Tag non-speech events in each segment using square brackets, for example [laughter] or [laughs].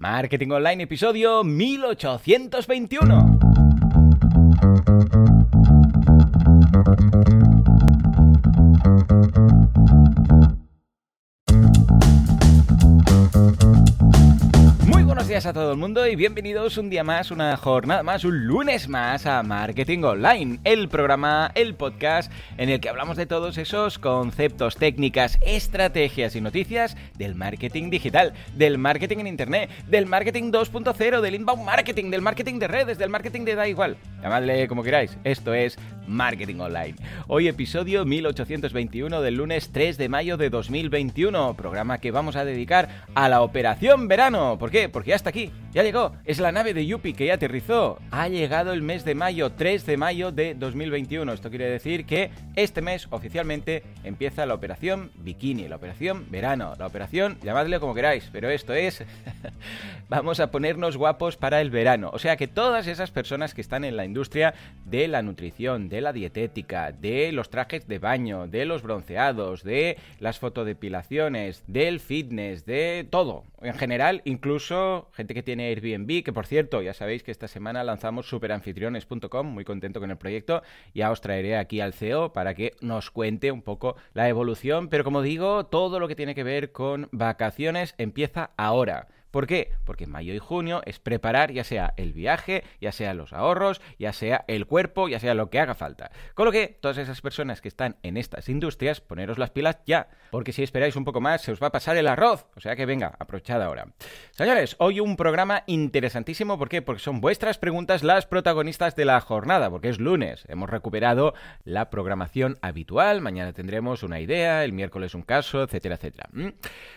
Marketing Online, episodio 1821. a todo el mundo y bienvenidos un día más, una jornada más, un lunes más a Marketing Online, el programa, el podcast en el que hablamos de todos esos conceptos, técnicas, estrategias y noticias del marketing digital, del marketing en Internet, del marketing 2.0, del inbound marketing, del marketing de redes, del marketing de da igual. Llamadle como queráis, esto es Marketing Online. Hoy episodio 1821 del lunes 3 de mayo de 2021, programa que vamos a dedicar a la operación verano. ¿Por qué? Porque ya está aquí, ya llegó. Es la nave de Yuppie que ya aterrizó. Ha llegado el mes de mayo, 3 de mayo de 2021. Esto quiere decir que este mes oficialmente empieza la operación Bikini, la operación verano, la operación, llamadle como queráis, pero esto es, [laughs] vamos a ponernos guapos para el verano. O sea que todas esas personas que están en la industria de la nutrición, de la dietética, de los trajes de baño, de los bronceados, de las fotodepilaciones, del fitness, de todo, en general, incluso gente que tiene Airbnb, que por cierto, ya sabéis que esta semana lanzamos superanfitriones.com, muy contento con el proyecto, ya os traeré aquí al CEO para que nos cuente un poco la evolución, pero como digo, todo lo que tiene que ver con vacaciones empieza ahora. ¿Por qué? Porque mayo y junio es preparar ya sea el viaje, ya sea los ahorros, ya sea el cuerpo, ya sea lo que haga falta. Con lo que todas esas personas que están en estas industrias, poneros las pilas ya, porque si esperáis un poco más se os va a pasar el arroz. O sea que venga, aprovechad ahora. Señores, hoy un programa interesantísimo. ¿Por qué? Porque son vuestras preguntas las protagonistas de la jornada, porque es lunes. Hemos recuperado la programación habitual. Mañana tendremos una idea, el miércoles un caso, etcétera, etcétera. ¿Mm?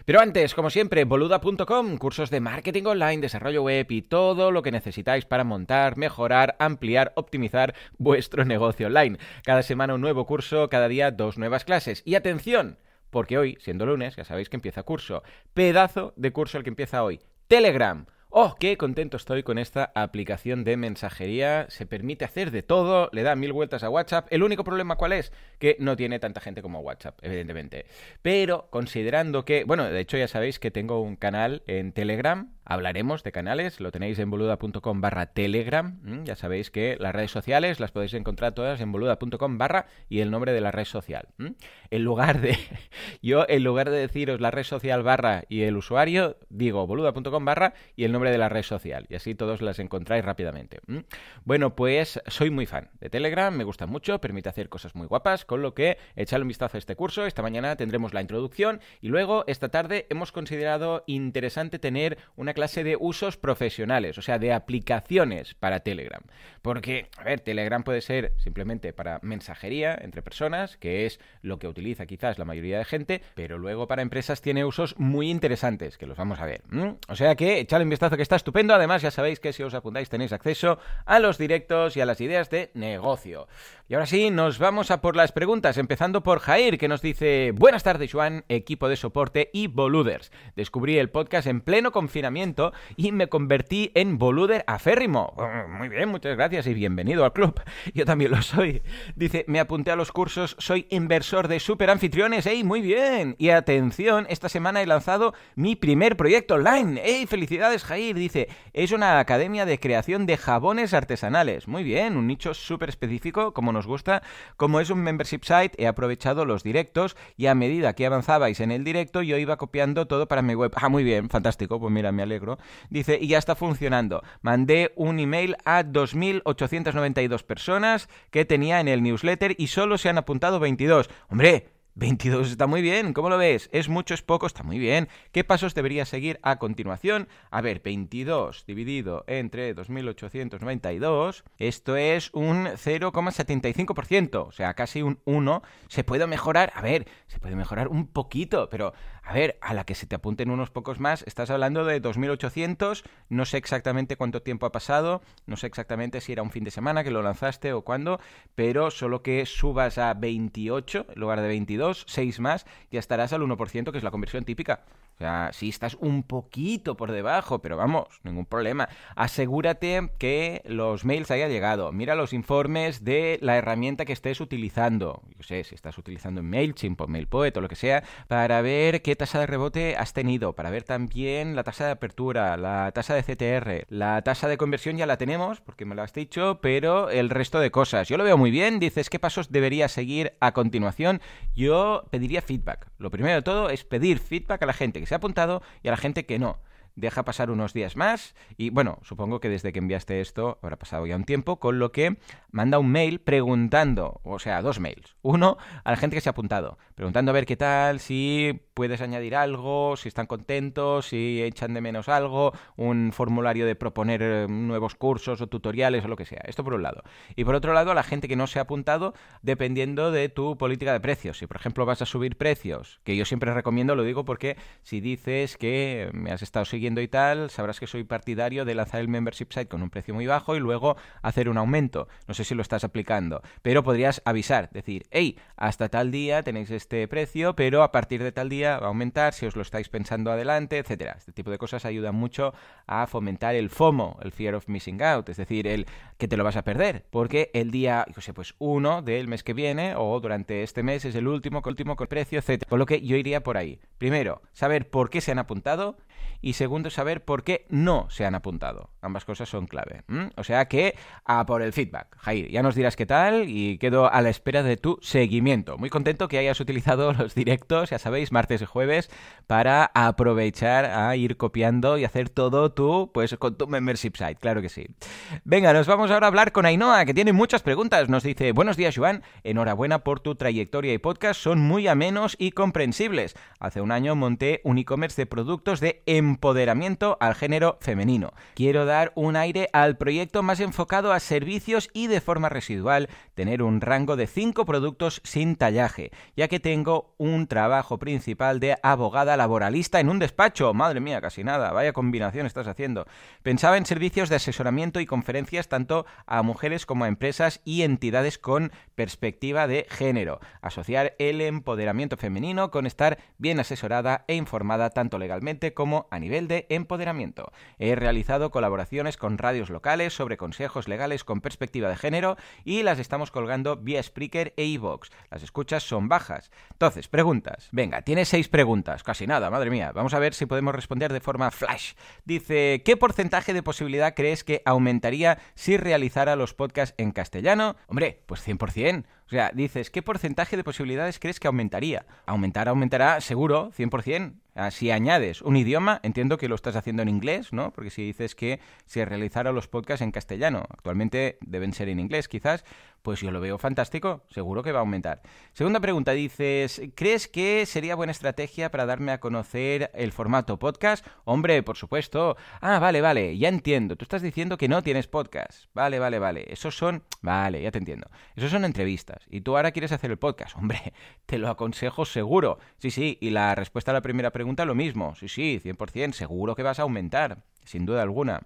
Pero antes, como siempre, boluda.com, cursos de marketing online, desarrollo web y todo lo que necesitáis para montar, mejorar, ampliar, optimizar vuestro [laughs] negocio online. Cada semana un nuevo curso, cada día dos nuevas clases. Y atención, porque hoy, siendo lunes, ya sabéis que empieza curso. Pedazo de curso el que empieza hoy. Telegram ¡Oh, qué contento estoy con esta aplicación de mensajería! Se permite hacer de todo, le da mil vueltas a WhatsApp. El único problema cuál es? Que no tiene tanta gente como WhatsApp, evidentemente. Pero considerando que, bueno, de hecho ya sabéis que tengo un canal en Telegram hablaremos de canales, lo tenéis en boluda.com barra telegram, ya sabéis que las redes sociales las podéis encontrar todas en boluda.com barra y el nombre de la red social. En lugar de, [laughs] yo en lugar de deciros la red social barra y el usuario, digo boluda.com barra y el nombre de la red social, y así todos las encontráis rápidamente. Bueno, pues soy muy fan de Telegram, me gusta mucho, permite hacer cosas muy guapas, con lo que echadle un vistazo a este curso, esta mañana tendremos la introducción y luego esta tarde hemos considerado interesante tener una clase de usos profesionales, o sea, de aplicaciones para Telegram. Porque, a ver, Telegram puede ser simplemente para mensajería entre personas, que es lo que utiliza quizás la mayoría de gente, pero luego para empresas tiene usos muy interesantes, que los vamos a ver. O sea que echadle un vistazo que está estupendo. Además, ya sabéis que si os apuntáis tenéis acceso a los directos y a las ideas de negocio. Y ahora sí, nos vamos a por las preguntas, empezando por Jair, que nos dice: Buenas tardes, Juan, equipo de soporte y boluders. Descubrí el podcast en pleno confinamiento y me convertí en boluder aférrimo. Muy bien, muchas gracias y bienvenido al club. [laughs] Yo también lo soy. Dice, me apunté a los cursos, soy inversor de super anfitriones. ¡Ey, muy bien! Y atención, esta semana he lanzado mi primer proyecto online. ¡Ey, felicidades, Jair! Dice, es una academia de creación de jabones artesanales. Muy bien, un nicho súper específico, como nos gusta. Como es un membership site, he aprovechado los directos y a medida que avanzabais en el directo, yo iba copiando todo para mi web. Ah, muy bien, fantástico. Pues mira, me alegro Dice, y ya está funcionando. Mandé un email a 2.892 personas que tenía en el newsletter y solo se han apuntado 22. Hombre, 22 está muy bien, ¿cómo lo ves? ¿Es mucho, es poco? Está muy bien. ¿Qué pasos debería seguir a continuación? A ver, 22 dividido entre 2.892, esto es un 0,75%, o sea, casi un 1. ¿Se puede mejorar? A ver, se puede mejorar un poquito, pero a ver, a la que se te apunten unos pocos más, estás hablando de 2.800, no sé exactamente cuánto tiempo ha pasado, no sé exactamente si era un fin de semana que lo lanzaste o cuándo, pero solo que subas a 28 en lugar de 22 6 más y estarás al 1%, que es la conversión típica. O sea, si estás un poquito por debajo, pero vamos, ningún problema. Asegúrate que los mails haya llegado. Mira los informes de la herramienta que estés utilizando. Yo sé, si estás utilizando MailChimp o MailPoet o lo que sea, para ver qué tasa de rebote has tenido, para ver también la tasa de apertura, la tasa de CTR, la tasa de conversión ya la tenemos, porque me lo has dicho, pero el resto de cosas. Yo lo veo muy bien, dices qué pasos debería seguir a continuación. Yo pediría feedback. Lo primero de todo es pedir feedback a la gente se ha apuntado y a la gente que no deja pasar unos días más y bueno, supongo que desde que enviaste esto habrá pasado ya un tiempo, con lo que manda un mail preguntando, o sea, dos mails. Uno a la gente que se ha apuntado, preguntando a ver qué tal, si puedes añadir algo, si están contentos, si echan de menos algo, un formulario de proponer eh, nuevos cursos o tutoriales o lo que sea. Esto por un lado. Y por otro lado, a la gente que no se ha apuntado, dependiendo de tu política de precios. Si por ejemplo vas a subir precios, que yo siempre recomiendo, lo digo porque si dices que me has estado siguiendo, y tal, sabrás que soy partidario de lanzar el membership site con un precio muy bajo y luego hacer un aumento. No sé si lo estás aplicando, pero podrías avisar, decir, hey, hasta tal día tenéis este precio, pero a partir de tal día va a aumentar si os lo estáis pensando adelante, etcétera. Este tipo de cosas ayudan mucho a fomentar el FOMO, el fear of missing out, es decir, el que te lo vas a perder, porque el día, yo sé, pues uno del mes que viene o durante este mes es el último, último con precio, etcétera. Por lo que yo iría por ahí. Primero, saber por qué se han apuntado y segundo es saber por qué no se han apuntado. Ambas cosas son clave. O sea que a por el feedback. Jair, ya nos dirás qué tal y quedo a la espera de tu seguimiento. Muy contento que hayas utilizado [laughs] los directos, ya sabéis, martes y jueves, para aprovechar a ir copiando y hacer todo tú, pues con tu membership site, claro que sí. Venga, nos vamos ahora a hablar con Ainoa que tiene muchas preguntas. Nos dice, buenos días, Joan, enhorabuena por tu trayectoria y podcast, son muy amenos y comprensibles. Hace un año monté un e-commerce de productos de empoderamiento empoderamiento al género femenino. Quiero dar un aire al proyecto más enfocado a servicios y de forma residual, tener un rango de cinco productos sin tallaje, ya que tengo un trabajo principal de abogada laboralista en un despacho. Madre mía, casi nada, vaya combinación estás haciendo. Pensaba en servicios de asesoramiento y conferencias tanto a mujeres como a empresas y entidades con perspectiva de género. Asociar el empoderamiento femenino con estar bien asesorada e informada tanto legalmente como a nivel de empoderamiento. He realizado colaboraciones con radios locales sobre consejos legales con perspectiva de género y las estamos colgando vía Spreaker e iVoox. Las escuchas son bajas. Entonces, preguntas. Venga, tiene seis preguntas, casi nada, madre mía. Vamos a ver si podemos responder de forma flash. Dice, ¿qué porcentaje de posibilidad crees que aumentaría si realizara los podcasts en castellano? Hombre, pues 100%. O sea, dices, ¿qué porcentaje de posibilidades crees que aumentaría? Aumentar, aumentará, seguro, 100%. Ah, si añades un idioma, entiendo que lo estás haciendo en inglés, ¿no? Porque si dices que se realizaron los podcasts en castellano, actualmente deben ser en inglés quizás, pues yo lo veo fantástico, seguro que va a aumentar. Segunda pregunta, dices, ¿crees que sería buena estrategia para darme a conocer el formato podcast? Hombre, por supuesto. Ah, vale, vale, ya entiendo. Tú estás diciendo que no tienes podcast. Vale, vale, vale. Esos son... Vale, ya te entiendo. Esos son entrevistas. Y tú ahora quieres hacer el podcast. [laughs] Hombre, te lo aconsejo seguro. Sí, sí, y la respuesta a la primera pregunta pregunta lo mismo. Sí, sí, 100%, seguro que vas a aumentar, sin duda alguna.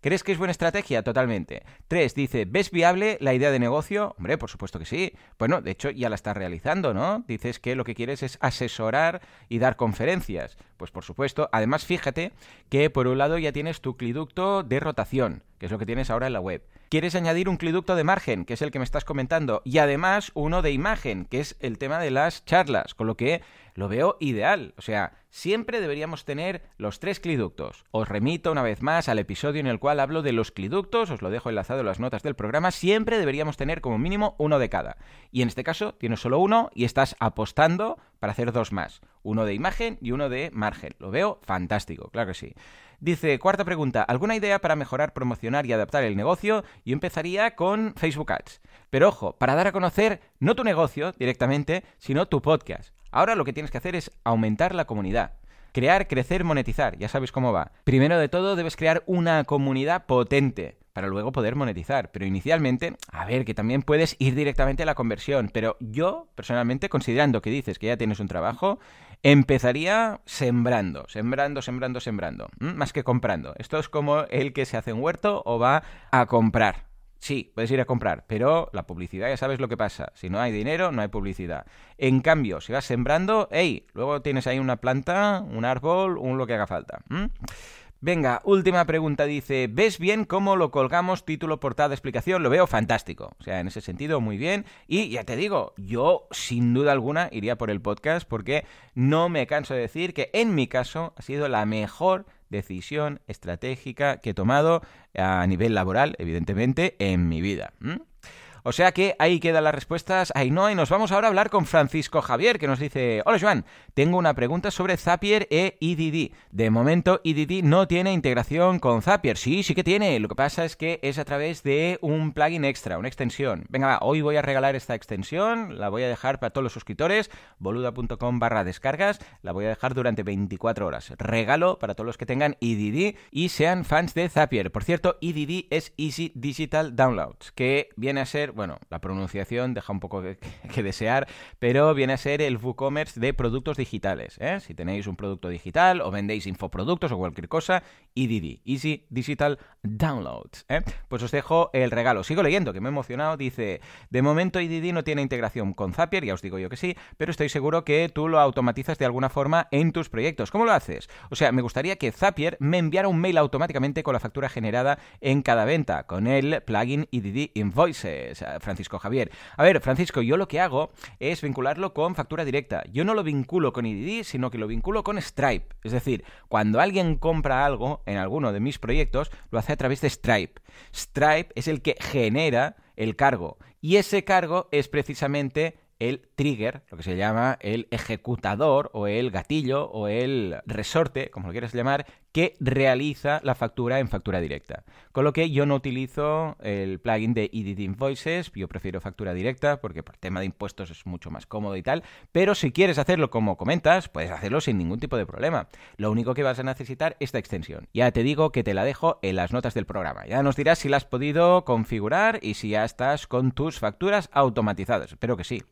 ¿Crees que es buena estrategia? Totalmente. 3. Dice, ¿ves viable la idea de negocio? Hombre, por supuesto que sí. Bueno, de hecho ya la estás realizando, ¿no? Dices que lo que quieres es asesorar y dar conferencias. Pues por supuesto. Además, fíjate que por un lado ya tienes tu cliducto de rotación, que es lo que tienes ahora en la web. Quieres añadir un cliducto de margen, que es el que me estás comentando, y además uno de imagen, que es el tema de las charlas, con lo que lo veo ideal. O sea, siempre deberíamos tener los tres cliductos. Os remito una vez más al episodio en el cual hablo de los cliductos, os lo dejo enlazado en las notas del programa, siempre deberíamos tener como mínimo uno de cada. Y en este caso tienes solo uno y estás apostando para hacer dos más, uno de imagen y uno de margen. Lo veo fantástico, claro que sí. Dice, cuarta pregunta, ¿alguna idea para mejorar, promocionar y adaptar el negocio? Yo empezaría con Facebook Ads. Pero ojo, para dar a conocer no tu negocio directamente, sino tu podcast. Ahora lo que tienes que hacer es aumentar la comunidad. Crear, crecer, monetizar, ya sabes cómo va. Primero de todo debes crear una comunidad potente para luego poder monetizar. Pero inicialmente, a ver, que también puedes ir directamente a la conversión. Pero yo, personalmente, considerando que dices que ya tienes un trabajo, empezaría sembrando, sembrando, sembrando, sembrando. Más que comprando. Esto es como el que se hace un huerto o va a comprar. Sí, puedes ir a comprar, pero la publicidad ya sabes lo que pasa. Si no hay dinero, no hay publicidad. En cambio, si vas sembrando, hey, luego tienes ahí una planta, un árbol, un lo que haga falta. Venga, última pregunta dice, ¿ves bien cómo lo colgamos título, portada, explicación? Lo veo fantástico. O sea, en ese sentido, muy bien. Y ya te digo, yo sin duda alguna iría por el podcast porque no me canso de decir que en mi caso ha sido la mejor decisión estratégica que he tomado a nivel laboral, evidentemente, en mi vida. O sea que ahí quedan las respuestas. Ahí no, y nos vamos ahora a hablar con Francisco Javier, que nos dice: Hola Joan, tengo una pregunta sobre Zapier e idd. De momento, EDD no tiene integración con Zapier. Sí, sí que tiene. Lo que pasa es que es a través de un plugin extra, una extensión. Venga, va, hoy voy a regalar esta extensión, la voy a dejar para todos los suscriptores, boluda.com barra descargas, la voy a dejar durante 24 horas. Regalo para todos los que tengan idd y sean fans de Zapier. Por cierto, EDD es Easy Digital Downloads, que viene a ser bueno, la pronunciación deja un poco [laughs] que, desear, pero viene a ser el WooCommerce de productos digitales. ¿eh? Si tenéis un producto digital o vendéis infoproductos o cualquier cosa, EDD, Easy Digital Downloads. ¿eh? Pues os dejo el regalo. Sigo leyendo, que me he emocionado. Dice, de momento EDD no tiene integración con Zapier, ya os digo yo que sí, pero estoy seguro que tú lo automatizas de alguna forma en tus proyectos. ¿Cómo lo haces? O sea, me gustaría que Zapier me enviara un mail automáticamente con la factura generada en cada venta, con el plugin EDD Invoices. Francisco Javier. A ver, Francisco, yo lo que hago es vincularlo con factura directa. Yo no lo vinculo con IDD, sino que lo vinculo con Stripe. Es decir, cuando alguien compra algo en alguno de mis proyectos, lo hace a través de Stripe. Stripe es el que genera el cargo. Y ese cargo es precisamente el trigger, lo que se llama el ejecutador o el gatillo o el resorte, como lo quieras llamar, que realiza la factura en factura directa. Con lo que yo no utilizo el plugin de Edit Invoices, yo prefiero factura directa porque por tema de impuestos es mucho más cómodo y tal, pero si quieres hacerlo como comentas, puedes hacerlo sin ningún tipo de problema. Lo único que vas a necesitar es esta extensión. Ya te digo que te la dejo en las notas del programa. Ya nos dirás si la has podido configurar y si ya estás con tus facturas automatizadas. Espero que sí.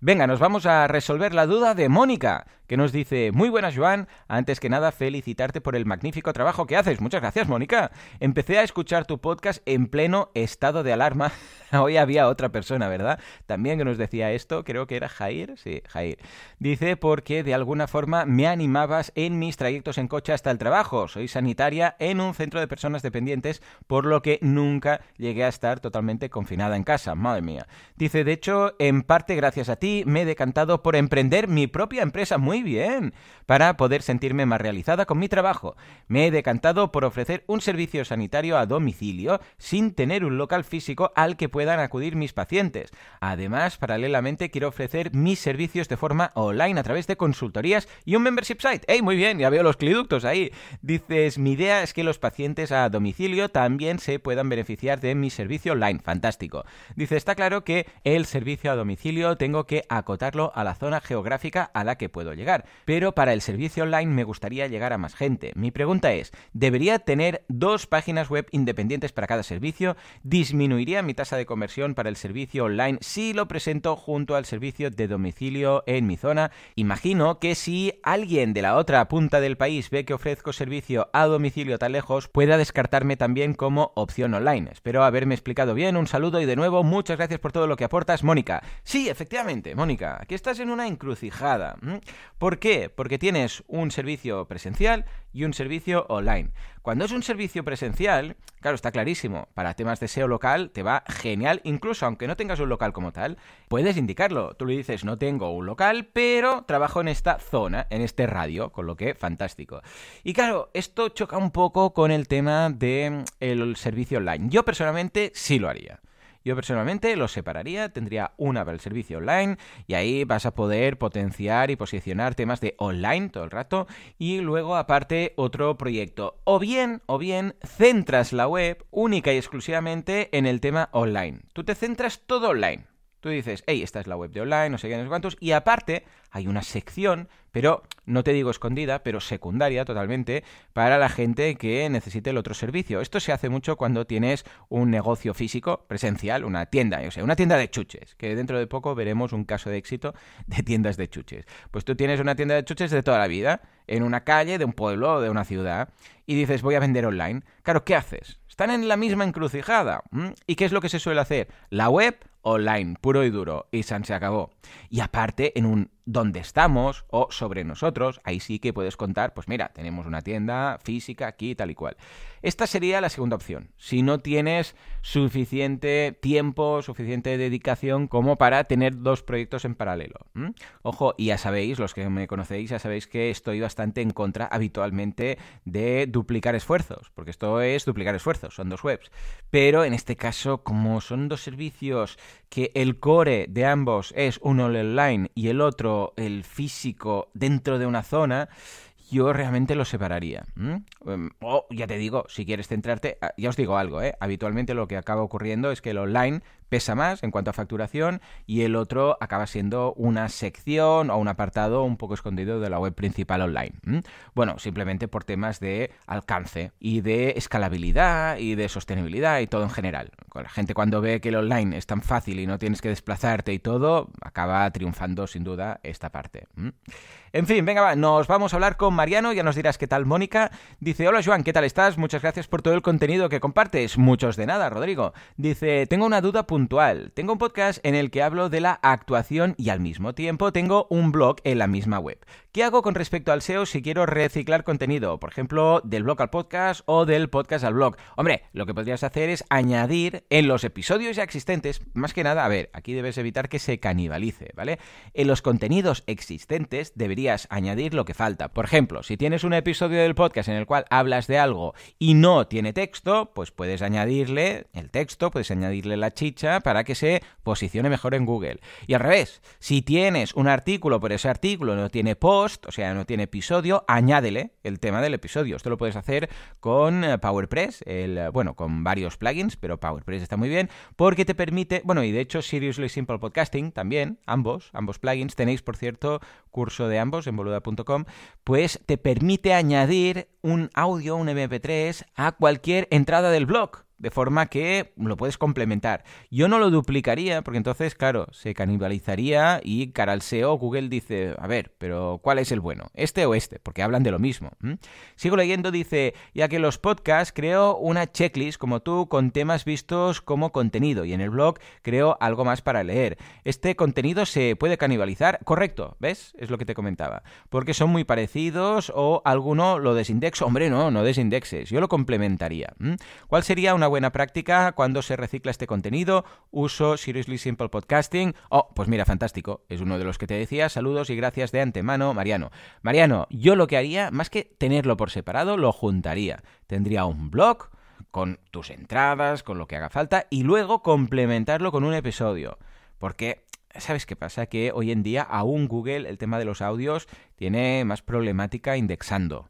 Venga, nos vamos a resolver la duda de Mónica, que nos dice, muy buenas Joan, antes que nada felicitarte por el magnífico trabajo que haces. Muchas gracias, Mónica. Empecé a escuchar tu podcast en pleno estado de alarma. [laughs] Hoy había otra persona, ¿verdad? También que nos decía esto, creo que era Jair. Sí, Jair. Dice, porque de alguna forma me animabas en mis trayectos en coche hasta el trabajo. Soy sanitaria en un centro de personas dependientes, por lo que nunca llegué a estar totalmente confinada en casa. Madre mía. Dice, de hecho, en parte gracias a ti me he decantado por emprender mi propia empresa muy muy bien para poder sentirme más realizada con mi trabajo. Me he decantado por ofrecer un servicio sanitario a domicilio sin tener un local físico al que puedan acudir mis pacientes. Además, paralelamente quiero ofrecer mis servicios de forma online a través de consultorías y un membership site. ¡Ey, muy bien! Ya veo los cliductos ahí. Dices, mi idea es que los pacientes a domicilio también se puedan beneficiar de mi servicio online. Fantástico. Dice, está claro que el servicio a domicilio tengo que acotarlo a la zona geográfica a la que puedo llegar pero para el servicio online me gustaría llegar a más gente. Mi pregunta es, ¿debería tener dos páginas web independientes para cada servicio? ¿Disminuiría mi tasa de conversión para el servicio online si lo presento junto al servicio de domicilio en mi zona? Imagino que si alguien de la otra punta del país ve que ofrezco servicio a domicilio tan lejos, pueda descartarme también como opción online. Espero haberme explicado bien, un saludo y de nuevo muchas gracias por todo lo que aportas, Mónica. Sí, efectivamente, Mónica, aquí estás en una encrucijada. ¿Por qué? Porque tienes un servicio presencial y un servicio online. Cuando es un servicio presencial, claro, está clarísimo, para temas de SEO local te va genial, incluso aunque no tengas un local como tal, puedes indicarlo. Tú le dices, no tengo un local, pero trabajo en esta zona, en este radio, con lo que fantástico. Y claro, esto choca un poco con el tema del mm, servicio online. Yo personalmente sí lo haría. Yo personalmente los separaría, tendría una para el servicio online y ahí vas a poder potenciar y posicionar temas de online todo el rato y luego aparte otro proyecto. O bien, o bien centras la web única y exclusivamente en el tema online. Tú te centras todo online. Tú dices, hey, esta es la web de online, no sé qué, no sé cuántos. Y aparte, hay una sección, pero no te digo escondida, pero secundaria totalmente, para la gente que necesite el otro servicio. Esto se hace mucho cuando tienes un negocio físico, presencial, una tienda, o sea, una tienda de chuches, que dentro de poco veremos un caso de éxito de tiendas de chuches. Pues tú tienes una tienda de chuches de toda la vida, en una calle, de un pueblo o de una ciudad, y dices, voy a vender online. Claro, ¿qué haces? Están en la misma encrucijada. Mm, ¿Y qué es lo que se suele hacer? La web online, puro y duro, y se acabó. Y aparte, en un dónde estamos o sobre nosotros, ahí sí que puedes contar, pues mira, tenemos una tienda física aquí, tal y cual. Esta sería la segunda opción, si no tienes suficiente tiempo, suficiente dedicación como para tener dos proyectos en paralelo. Ojo, y ya sabéis, los que me conocéis, ya sabéis que estoy bastante en contra habitualmente de duplicar esfuerzos, porque esto es duplicar esfuerzos, son dos webs. Pero en este caso, como son dos servicios que el core de ambos es uno online y el otro el físico dentro de una zona, yo realmente lo separaría. Em, o ya te digo, si quieres centrarte, ah, ya os digo algo, ¿eh? habitualmente lo que acaba ocurriendo es que el online pesa más en cuanto a facturación y el otro acaba siendo una sección o un apartado un poco escondido de la web principal online. Bueno, simplemente por temas de alcance y de escalabilidad y de sostenibilidad y todo en general. La gente cuando ve que el online es tan fácil y no tienes que desplazarte y todo, acaba triunfando sin duda esta parte. En fin, venga, va, nos vamos a hablar con Mariano, ya nos dirás qué tal Mónica. Dice, hola Joan, ¿qué tal estás? Muchas gracias por todo el contenido que compartes. Muchos de nada, Rodrigo. Dice, tengo una duda tengo un podcast en el que hablo de la actuación y al mismo tiempo tengo un blog en la misma web. ¿Qué hago con respecto al SEO si quiero reciclar contenido? Por ejemplo, del blog al podcast o del podcast al blog. Hombre, lo que podrías hacer es añadir en los episodios ya existentes, más que nada, a ver, aquí debes evitar que se canibalice, ¿vale? En los contenidos existentes deberías añadir lo que falta. Por ejemplo, si tienes un episodio del podcast en el cual hablas de algo y no tiene texto, pues puedes añadirle el texto, puedes añadirle la chicha, para que se posicione mejor en Google. Y al revés, si tienes un artículo, pero ese artículo no tiene post, o sea, no tiene episodio, añádele el tema del episodio. Esto lo puedes hacer con eh, PowerPress, el, eh, bueno, con varios plugins, pero PowerPress está muy bien porque te permite, bueno, y de hecho Seriously Simple Podcasting también, ambos, ambos plugins, tenéis por cierto curso de ambos en boluda.com, pues te permite añadir un audio, un MP3 a cualquier entrada del blog de forma que lo puedes complementar. Yo no lo duplicaría, porque entonces, claro, se canibalizaría y cara al SEO Google dice, a ver, pero ¿cuál es el bueno? ¿Este o este? Porque hablan de lo mismo. Sigo leyendo, dice, ya que los podcasts creo una checklist como tú con temas vistos como contenido y en el blog creo algo más para leer. Este contenido se puede canibalizar, correcto, ¿ves? Es lo que te comentaba. Porque son muy parecidos o alguno lo desindexo. Hombre, no, no desindexes, yo lo complementaría. ¿Cuál sería una buena práctica cuando se recicla este contenido? Uso Seriously Simple Podcasting. Oh, pues mira, fantástico. Es uno de los que te decía. Saludos y gracias de antemano, Mariano. Mariano, yo lo que haría, más que tenerlo por separado, lo juntaría. Tendría un blog con tus entradas, con lo que haga falta, y luego complementarlo con un episodio. Porque ¿Sabes qué pasa? Que hoy en día aún Google el tema de los audios tiene más problemática indexando.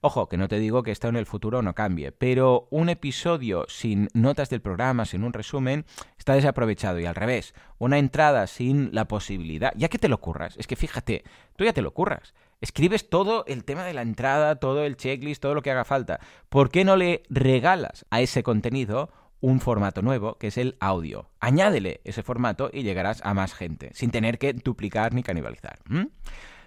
Ojo, que no te digo que esto en el futuro no cambie, pero un episodio sin notas del programa, sin un resumen, está desaprovechado y al revés, una entrada sin la posibilidad, ya que te lo ocurras. es que fíjate, tú ya te lo ocurras. Escribes todo el tema de la entrada, todo el checklist, todo lo que haga falta. ¿Por qué no le regalas a ese contenido un formato nuevo, que es el audio. Añádele ese formato y llegarás a más gente, sin tener que duplicar ni canibalizar.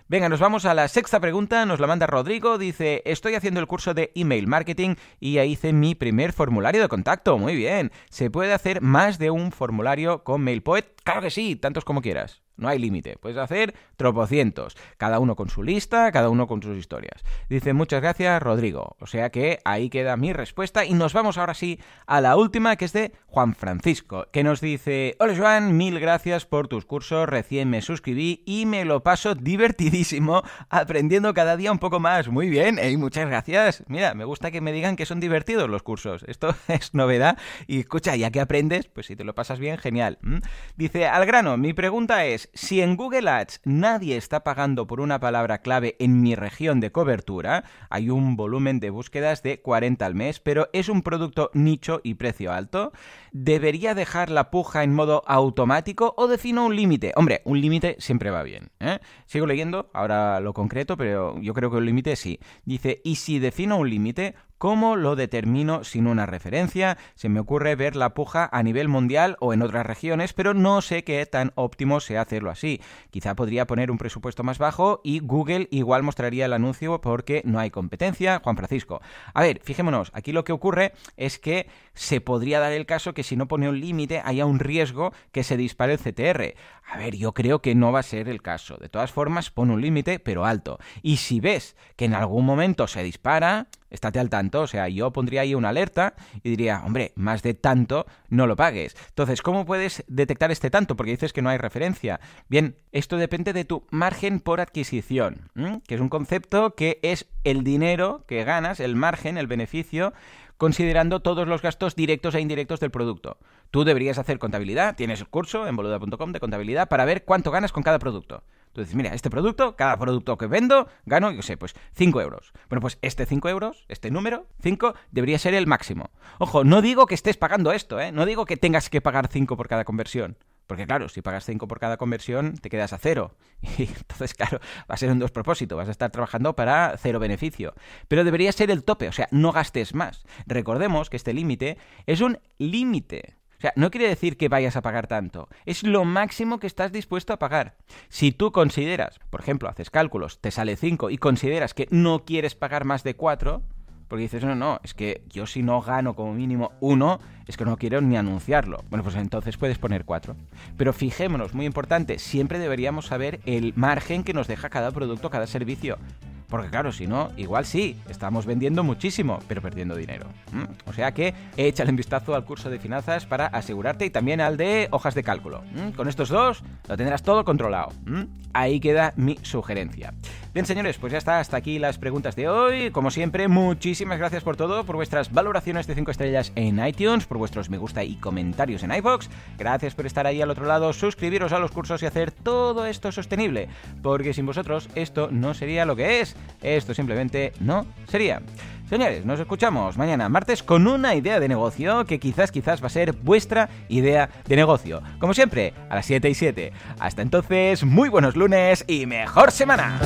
Venga, nos vamos a la sexta pregunta, nos la manda Rodrigo, dice, estoy haciendo el curso de email marketing y ahí hice mi primer formulario de contacto, muy bien, se puede hacer más de un formulario con MailPoet, Claro que sí, tantos como quieras. No hay límite. Puedes hacer tropocientos. Cada uno con su lista, cada uno con sus historias. Dice, muchas gracias, Rodrigo. O sea que ahí queda mi respuesta. Y nos vamos ahora sí a la última, que es de Juan Francisco, que nos dice: Hola, Juan, mil gracias por tus cursos. Recién me suscribí y me lo paso divertidísimo, aprendiendo cada día un poco más. Muy bien, y muchas gracias. Mira, me gusta que me digan que son divertidos los cursos. Esto [laughs] es novedad. Y escucha, ya que aprendes, pues si te lo pasas bien, genial. Dice, Dice, al grano, mi pregunta es, si en Google Ads nadie está pagando por una palabra clave en mi región de cobertura, hay un volumen de búsquedas de 40 al mes, pero es un producto nicho y precio alto, ¿debería dejar la puja en modo automático o defino un límite? Hombre, un límite siempre va bien. ¿eh? Sigo leyendo, ahora lo concreto, pero yo creo que un límite sí. Dice, y si defino un límite, ¿Cómo lo determino sin una referencia? Se me ocurre ver la puja a nivel mundial o en otras regiones, pero no sé qué tan óptimo sea hacerlo así. Quizá podría poner un presupuesto más bajo y Google igual mostraría el anuncio porque no hay competencia, Juan Francisco. A ver, fijémonos, aquí lo que ocurre es que se podría dar el caso que si no pone un límite haya un riesgo que se dispare el CTR. A ver, yo creo que no va a ser el caso. De todas formas, pone un límite, pero alto. Y si ves que en algún momento se dispara, estate al tanto. O sea, yo pondría ahí una alerta y diría, hombre, más de tanto no lo pagues. Entonces, ¿cómo puedes detectar este tanto? Porque dices que no hay referencia. Bien, esto depende de tu margen por adquisición, que es un concepto que es el dinero que ganas, el margen, el beneficio considerando todos los gastos directos e indirectos del producto. Tú deberías hacer contabilidad, tienes el curso en boluda.com de contabilidad para ver cuánto ganas con cada producto. Tú dices, mira, este producto, cada producto que vendo, gano, yo sé, pues 5 euros. Bueno, pues este 5 euros, este número, 5, debería ser el máximo. Ojo, no digo que estés pagando esto, ¿eh? No digo que tengas que pagar 5 por cada conversión. Porque claro, si pagas 5 por cada conversión, te quedas a cero. [laughs] Y entonces, claro, va a ser un dos propósito, vas a estar trabajando para cero beneficio. Pero debería ser el tope, o sea, no gastes más. Recordemos que este límite es un límite. O sea, no quiere decir que vayas a pagar tanto. Es lo máximo que estás dispuesto a pagar. Si tú consideras, por ejemplo, haces cálculos, te sale 5 y consideras que no quieres pagar más de 4, porque dices, no, no, es que yo si no gano como mínimo uno, es que no quiero ni anunciarlo. Bueno, pues entonces puedes poner cuatro. Pero fijémonos, muy importante, siempre deberíamos saber el margen que nos deja cada producto, cada servicio. Porque claro, si no, igual sí, estamos vendiendo muchísimo, pero perdiendo dinero. ¿Mm? O sea que échale un vistazo al curso de finanzas para asegurarte y también al de hojas de cálculo. ¿Mm? Con estos dos lo tendrás todo controlado. ¿Mm? Ahí queda mi sugerencia. Bien, señores, pues ya está, hasta aquí las preguntas de hoy. Como siempre, muchísimas gracias por todo, por vuestras valoraciones de 5 estrellas en iTunes, por vuestros me gusta y comentarios en iBox. Gracias por estar ahí al otro lado, suscribiros a los cursos y hacer todo esto sostenible, porque sin vosotros esto no sería lo que es. Esto simplemente no sería. Señores, nos escuchamos mañana martes con una idea de negocio que quizás, quizás va a ser vuestra idea de negocio. Como siempre, a las 7 y 7. Hasta entonces, muy buenos lunes y mejor semana.